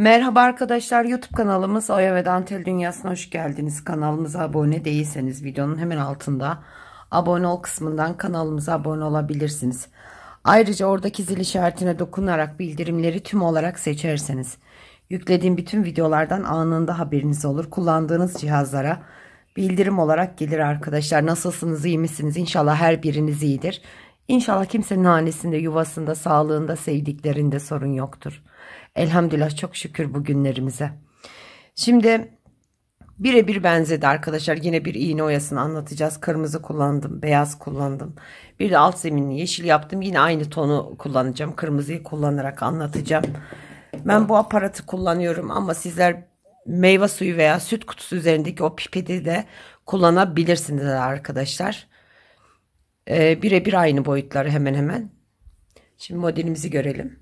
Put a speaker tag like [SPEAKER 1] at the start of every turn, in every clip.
[SPEAKER 1] Merhaba arkadaşlar YouTube kanalımız Oya ve Dantel Dünyası'na hoş geldiniz. Kanalımıza abone değilseniz videonun hemen altında abone ol kısmından kanalımıza abone olabilirsiniz. Ayrıca oradaki zil işaretine dokunarak bildirimleri tüm olarak seçerseniz yüklediğim bütün videolardan anında haberiniz olur. Kullandığınız cihazlara bildirim olarak gelir arkadaşlar. Nasılsınız iyi misiniz? İnşallah her biriniz iyidir. İnşallah kimsenin hanesinde, yuvasında, sağlığında, sevdiklerinde sorun yoktur. Elhamdülillah çok şükür bugünlerimize. Şimdi birebir benzedi arkadaşlar. Yine bir iğne oyasını anlatacağız. Kırmızı kullandım, beyaz kullandım. Bir de alt zeminini yeşil yaptım. Yine aynı tonu kullanacağım. Kırmızıyı kullanarak anlatacağım. Ben bu aparatı kullanıyorum ama sizler meyve suyu veya süt kutusu üzerindeki o pipeti de kullanabilirsiniz arkadaşlar. Ee, Birebir aynı boyutları hemen hemen. Şimdi modelimizi görelim.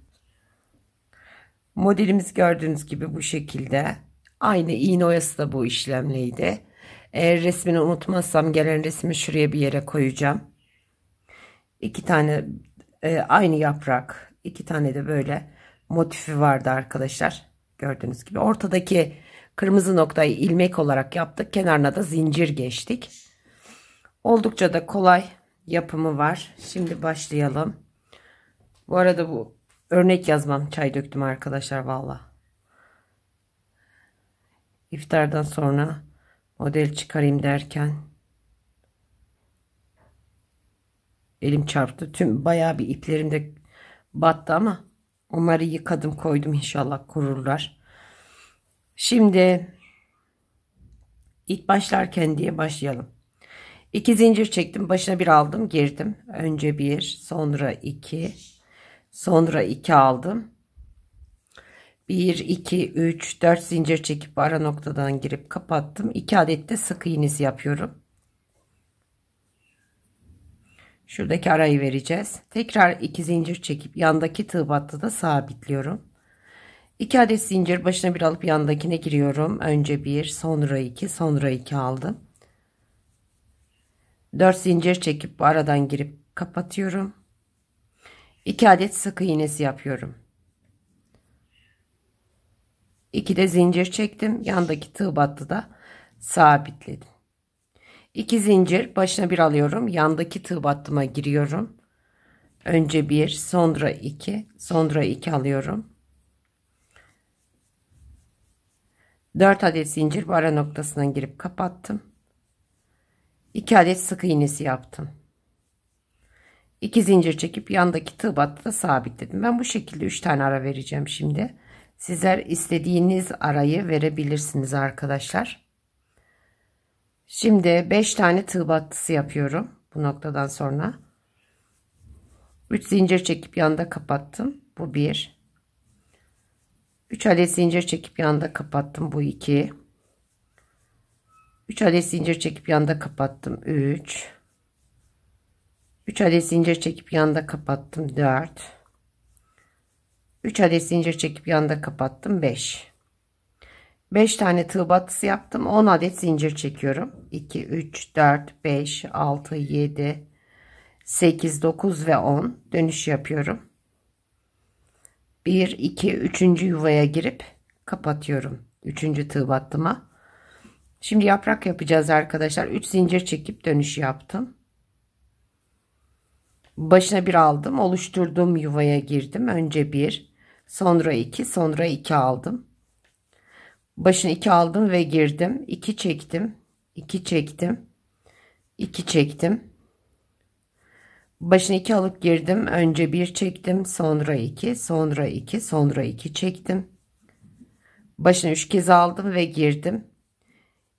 [SPEAKER 1] Modelimiz gördüğünüz gibi bu şekilde. Aynı iğne oyası da bu işlemleydi. Eğer resmini unutmazsam gelen resmi şuraya bir yere koyacağım. İki tane e, aynı yaprak. iki tane de böyle motifi vardı arkadaşlar. Gördüğünüz gibi ortadaki kırmızı noktayı ilmek olarak yaptık. Kenarına da zincir geçtik. Oldukça da kolay yapımı var. Şimdi başlayalım. Bu arada bu örnek yazmam. Çay döktüm arkadaşlar valla. İftardan sonra model çıkarayım derken elim çarptı. Tüm bayağı bir iplerim de battı ama onları yıkadım koydum inşallah kururlar. Şimdi ilk başlarken diye başlayalım. İki zincir çektim. Başına bir aldım, girdim. Önce bir, sonra iki, Sonra 2 aldım. 1, 2, 3, 4 zincir çekip ara noktadan girip kapattım. 2 adet de sık iğnesi yapıyorum. Şuradaki arayı vereceğiz. Tekrar 2 zincir çekip yandaki tığ battı da sabitliyorum. 2 adet zincir başına bir alıp yandakine giriyorum. Önce 1, sonra 2, sonra 2 aldım. 4 zincir çekip aradan girip kapatıyorum. 2 adet sık iğnesi yapıyorum. 2 de zincir çektim. Yandaki tığ battı da sabitledim. 2 zincir başına bir alıyorum. Yandaki tığ battıma giriyorum. Önce bir, sonra iki, sonra iki alıyorum. 4 adet zincir bu ara noktasına girip kapattım. 2 adet sık iğnesi yaptım. İki zincir çekip yandaki tığ da sabitledim. Ben bu şekilde 3 tane ara vereceğim şimdi. Sizler istediğiniz arayı verebilirsiniz arkadaşlar. Şimdi 5 tane tığ battısı yapıyorum bu noktadan sonra. 3 zincir çekip yanda kapattım. Bu 1. 3 adet zincir çekip yanda kapattım. Bu 2. 3 adet zincir çekip yanda kapattım. 3. 3 adet zincir çekip yanda kapattım 4 3 adet zincir çekip yanda kapattım 5 5 tane tığ batısı yaptım 10 adet zincir çekiyorum 2 3 4 5 6 7 8 9 ve 10 dönüş yapıyorum 1 2 3. yuvaya girip kapatıyorum 3. tığ battıma şimdi yaprak yapacağız arkadaşlar 3 zincir çekip dönüş yaptım Başına bir aldım. Oluşturduğum yuvaya girdim. Önce bir, sonra iki, sonra iki aldım. Başına iki aldım ve girdim. İki çektim. iki çektim. iki çektim. Başına iki alıp girdim. Önce bir çektim. Sonra iki, sonra iki, sonra iki çektim. Başına üç kez aldım ve girdim.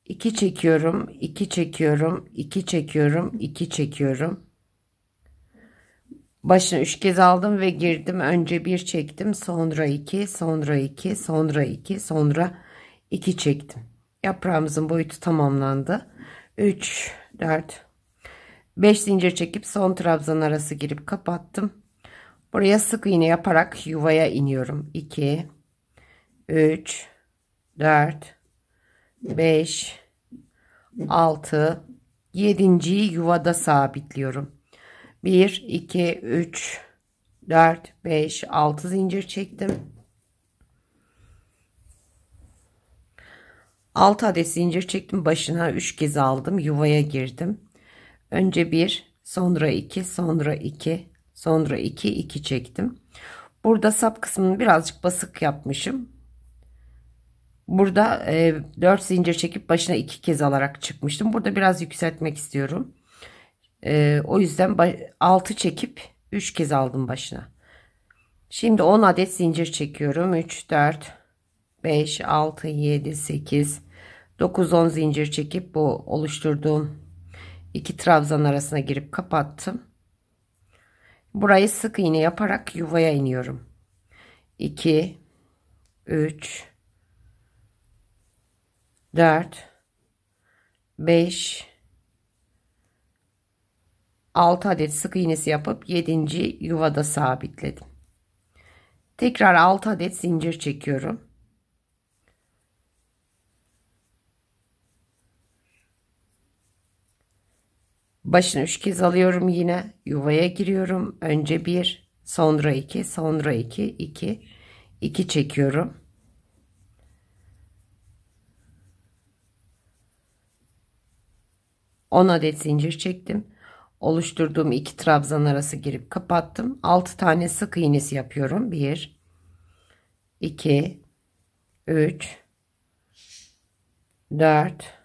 [SPEAKER 1] 2 çekiyorum, 2 çekiyorum, 2 çekiyorum, 2 çekiyorum. Başına üç kez aldım ve girdim. Önce bir çektim. Sonra iki, sonra iki, sonra iki, sonra iki çektim. Yaprağımızın boyutu tamamlandı. Üç, dört, beş zincir çekip son trabzan arası girip kapattım. Buraya sık iğne yaparak yuvaya iniyorum. İki, üç, dört, beş, altı, 7. yuvada sabitliyorum. 1 2 3 4 5 6 zincir çektim 6 adet zincir çektim başına 3 kez aldım yuvaya girdim önce 1 sonra 2 sonra 2 sonra 2 2 çektim burada sap kısmını birazcık basık yapmışım burada e, 4 zincir çekip başına 2 kez alarak çıkmıştım burada biraz yükseltmek istiyorum e, o yüzden 6 çekip 3 kez aldım başına. Şimdi 10 adet zincir çekiyorum. 3, 4, 5, 6, 7, 8, 9, 10 zincir çekip bu oluşturduğum iki trabzan arasına girip kapattım. Burayı sık iğne yaparak yuvaya iniyorum. 2, 3, 4, 5, 6 adet sık iğnesi yapıp 7. yuvada sabitledim. Tekrar 6 adet zincir çekiyorum. Başını 3 kez alıyorum yine. Yuvaya giriyorum. Önce 1, sonra 2, sonra 2, 2, 2 çekiyorum. On adet zincir çektim oluşturduğum iki trabzan arası girip kapattım. 6 tane sık iğnesi yapıyorum. 1 2 3 4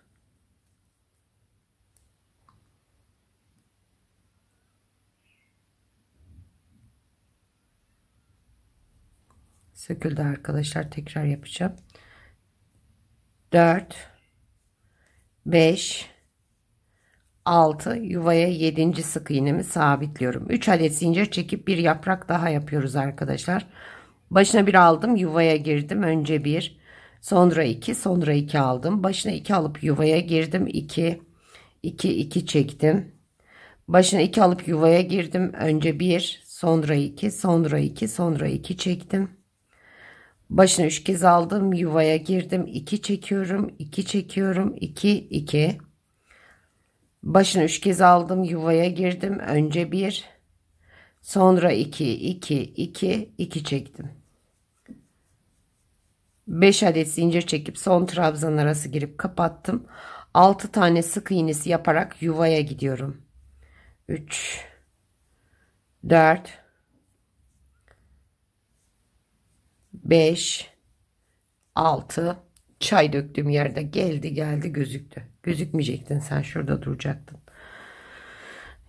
[SPEAKER 1] söküldü arkadaşlar tekrar yapacağım 4 5 6 yuvaya 7. sık iğnemi sabitliyorum 3 adet zincir çekip bir yaprak daha yapıyoruz arkadaşlar başına bir aldım yuvaya girdim önce bir sonra 2 sonra 2 aldım başına 2 alıp yuvaya girdim 2 2 2 çektim başına 2 alıp yuvaya girdim önce 1 sonra 2 sonra 2 sonra 2 çektim başına 3 kez aldım yuvaya girdim 2 çekiyorum 2 çekiyorum 2 2 Başını üç kez aldım yuvaya girdim. Önce bir sonra iki iki iki iki çektim. beş adet zincir çekip son trabzan arası girip kapattım. altı tane sık iğnesi yaparak yuvaya gidiyorum. üç dört beş altı çay döktüğüm yerde geldi geldi gözüktü. Gözükmeyecektin sen şurada duracaktın.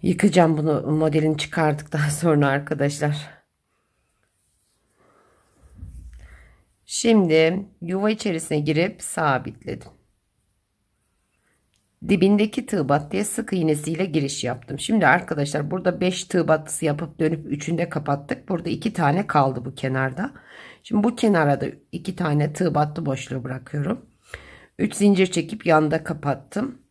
[SPEAKER 1] Yıkacağım bunu modelini çıkardıktan sonra arkadaşlar. Şimdi yuva içerisine girip sabitledim. Dibindeki tığ battıya sık iğnesiyle giriş yaptım. Şimdi arkadaşlar burada 5 tığ battısı yapıp dönüp 3'ünde kapattık. Burada 2 tane kaldı bu kenarda. Şimdi bu kenara da 2 tane tığ battı boşluğu bırakıyorum. 3 zincir çekip yanda kapattım.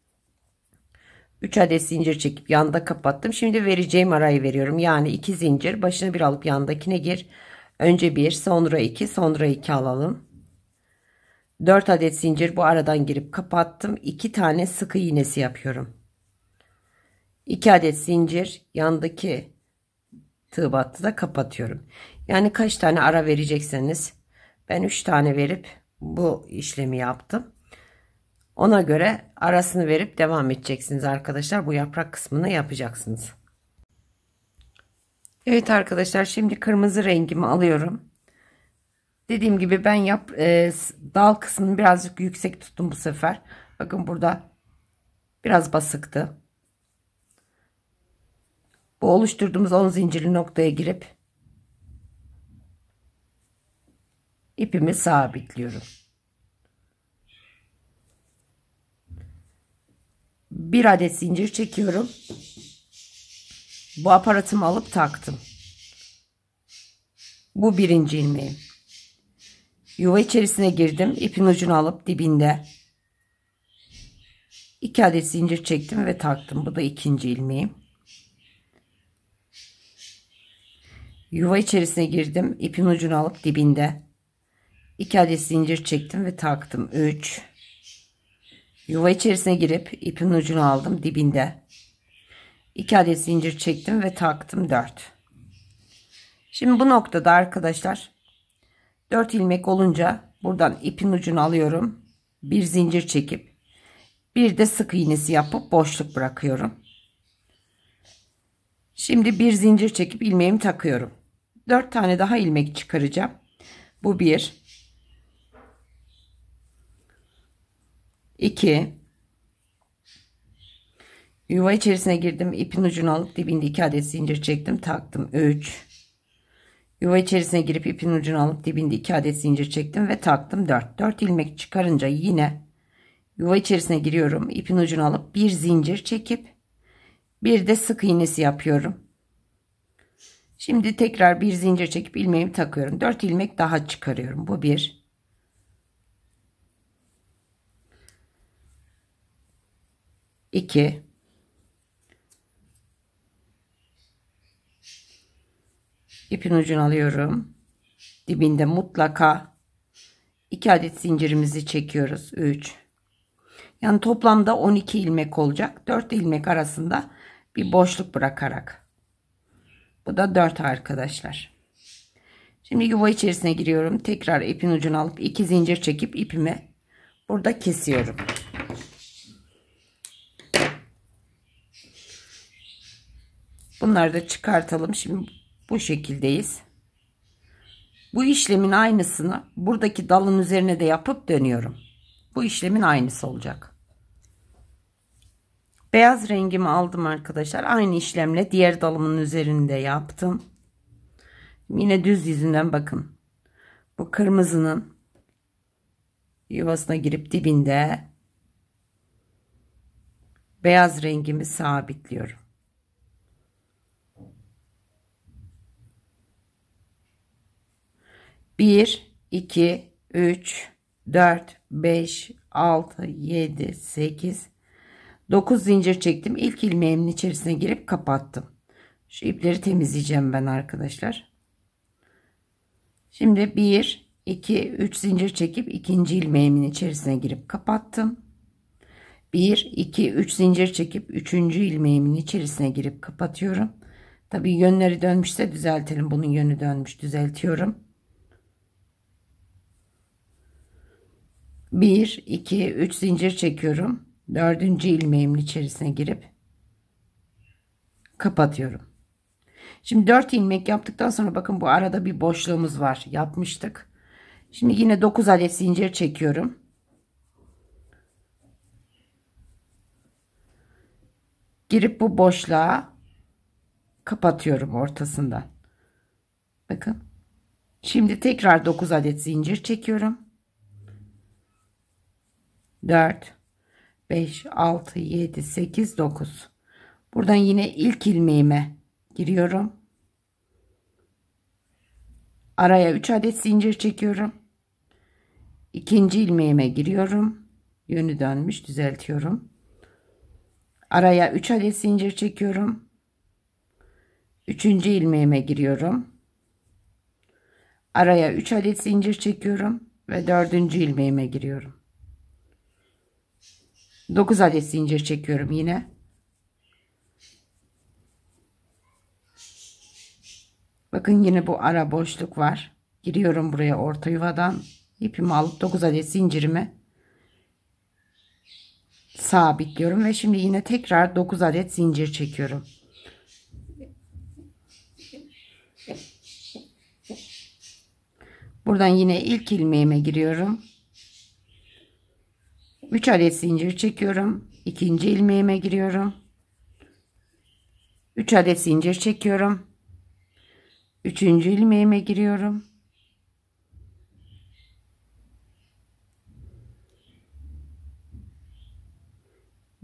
[SPEAKER 1] 3 adet zincir çekip yanda kapattım. Şimdi vereceğim arayı veriyorum. Yani 2 zincir başına bir alıp yandakine gir. Önce 1 sonra 2 sonra 2 alalım. 4 adet zincir bu aradan girip kapattım. 2 tane sık iğnesi yapıyorum. 2 adet zincir yandaki tığ battı da kapatıyorum. Yani kaç tane ara verecekseniz ben 3 tane verip bu işlemi yaptım. Ona göre arasını verip devam edeceksiniz arkadaşlar. Bu yaprak kısmını yapacaksınız. Evet arkadaşlar şimdi kırmızı rengimi alıyorum. Dediğim gibi ben yap, e, dal kısmını birazcık yüksek tuttum bu sefer. Bakın burada biraz basıktı. Bu oluşturduğumuz 10 zincirli noktaya girip ipimi sabitliyorum. bir adet zincir çekiyorum. Bu aparatımı alıp taktım. Bu birinci ilmeğim. Yuva içerisine girdim. İpin ucunu alıp dibinde iki adet zincir çektim ve taktım. Bu da ikinci ilmeğim. Yuva içerisine girdim. İpin ucunu alıp dibinde iki adet zincir çektim ve taktım. 3 Yuva içerisine girip ipin ucunu aldım dibinde. 2 adet zincir çektim ve taktım 4. Şimdi bu noktada arkadaşlar 4 ilmek olunca buradan ipin ucunu alıyorum. Bir zincir çekip bir de sık iğnesi yapıp boşluk bırakıyorum. Şimdi bir zincir çekip ilmeğimi takıyorum. 4 tane daha ilmek çıkaracağım. Bu bir. 2 yuva içerisine girdim ipin ucunu alıp dibinde 2 adet zincir çektim taktım 3 yuva içerisine girip ipin ucunu alıp dibinde 2 adet zincir çektim ve taktım 4 4 ilmek çıkarınca yine yuva içerisine giriyorum ipin ucunu alıp bir zincir çekip bir de sık iğnesi yapıyorum şimdi tekrar bir zincir çekip ilmeğimi takıyorum 4 ilmek daha çıkarıyorum bu bir 2 ipin ucunu alıyorum dibinde mutlaka 2 adet zincirimizi çekiyoruz 3 yani toplamda 12 ilmek olacak 4 ilmek arasında bir boşluk bırakarak bu da 4 arkadaşlar şimdi yuva içerisine giriyorum tekrar ipin ucunu alıp 2 zincir çekip ipimi burada kesiyorum Bunları da çıkartalım. Şimdi bu şekildeyiz. Bu işlemin aynısını buradaki dalın üzerine de yapıp dönüyorum. Bu işlemin aynısı olacak. Beyaz rengimi aldım arkadaşlar. Aynı işlemle diğer dalımın üzerinde yaptım. Yine düz yüzünden bakın. Bu kırmızının yuvasına girip dibinde beyaz rengimi sabitliyorum. 1, 2, 3, 4, 5, 6, 7, 8, 9 zincir çektim. İlk ilmeğimin içerisine girip kapattım. Şu ipleri temizleyeceğim ben arkadaşlar. Şimdi 1, 2, 3 zincir çekip ikinci ilmeğimin içerisine girip kapattım. 1, 2, 3 zincir çekip üçüncü ilmeğimin içerisine girip kapatıyorum. Tabii yönleri dönmüşse düzeltelim. Bunun yönü dönmüş düzeltiyorum. 1 2 3 zincir çekiyorum. 4. ilmeğimin içerisine girip kapatıyorum. Şimdi 4 ilmek yaptıktan sonra bakın bu arada bir boşluğumuz var. Yapmıştık. Şimdi yine 9 adet zincir çekiyorum. Girip bu boşluğa kapatıyorum ortasından. Bakın. Şimdi tekrar 9 adet zincir çekiyorum. 4 5 6 7 8 9 buradan yine ilk ilmeğime giriyorum araya 3 adet zincir çekiyorum ikinci ilmeğime giriyorum yönü dönmüş düzeltiyorum araya 3 adet zincir çekiyorum üçüncü ilmeğime giriyorum araya 3 adet zincir çekiyorum ve dördüncü ilmeğime giriyorum 9 adet zincir çekiyorum yine. Bakın yine bu ara boşluk var. Giriyorum buraya orta yuvadan. ipimi alıp 9 adet zincirimi sabitliyorum ve şimdi yine tekrar 9 adet zincir çekiyorum. Buradan yine ilk ilmeğime giriyorum. 3 adet zincir çekiyorum. ikinci ilmeğime giriyorum. 3 adet zincir çekiyorum. 3. ilmeğime giriyorum.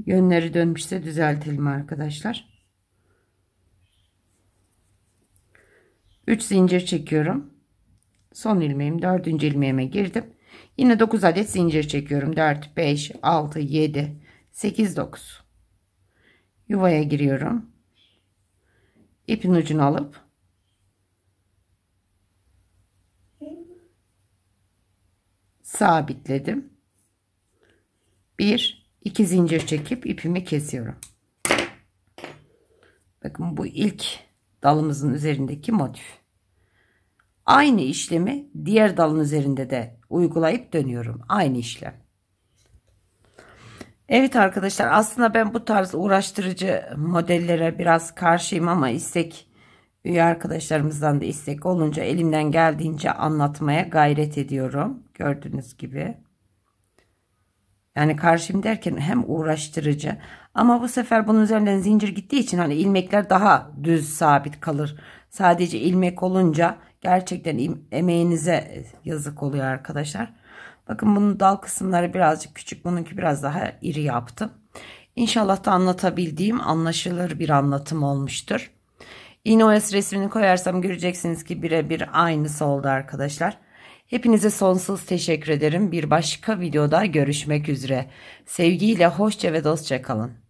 [SPEAKER 1] Yönleri dönmüşse düzeltelim arkadaşlar. 3 zincir çekiyorum. Son ilmeğim 4. ilmeğime girdim. Yine 9 adet zincir çekiyorum. 4, 5, 6, 7, 8, 9. Yuvaya giriyorum. İpin ucunu alıp sabitledim. 1 2 zincir çekip ipimi kesiyorum. Bakın bu ilk dalımızın üzerindeki motif. Aynı işlemi diğer dalın üzerinde de uygulayıp dönüyorum. Aynı işlem. Evet arkadaşlar aslında ben bu tarz uğraştırıcı modellere biraz karşıyım ama istek üye arkadaşlarımızdan da istek olunca elimden geldiğince anlatmaya gayret ediyorum. Gördüğünüz gibi. Yani karşıyım derken hem uğraştırıcı ama bu sefer bunun üzerinden zincir gittiği için hani ilmekler daha düz sabit kalır. Sadece ilmek olunca Gerçekten emeğinize e, yazık oluyor arkadaşlar. Bakın bunun dal kısımları birazcık küçük. Bununki biraz daha iri yaptım. İnşallah da anlatabildiğim anlaşılır bir anlatım olmuştur. İnoes e resmini koyarsam göreceksiniz ki birebir aynısı oldu arkadaşlar. Hepinize sonsuz teşekkür ederim. Bir başka videoda görüşmek üzere. Sevgiyle hoşça ve dostça kalın.